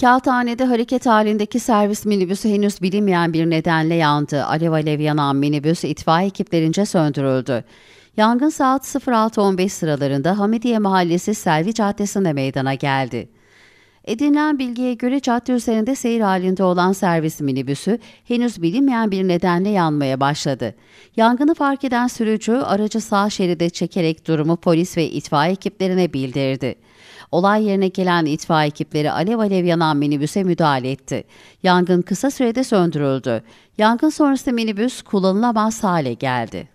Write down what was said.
Kağıthane'de hareket halindeki servis minibüsü henüz bilinmeyen bir nedenle yandı. Alev alev yanan minibüs itfaiye ekiplerince söndürüldü. Yangın saat 06.15 sıralarında Hamidiye Mahallesi Selvi Caddesi'nde meydana geldi. Edinilen bilgiye göre cadde üzerinde seyir halinde olan servis minibüsü henüz bilinmeyen bir nedenle yanmaya başladı. Yangını fark eden sürücü aracı sağ şeride çekerek durumu polis ve itfaiye ekiplerine bildirdi. Olay yerine gelen itfaiye ekipleri alev alev yanan minibüse müdahale etti. Yangın kısa sürede söndürüldü. Yangın sonrası minibüs kullanılamaz hale geldi.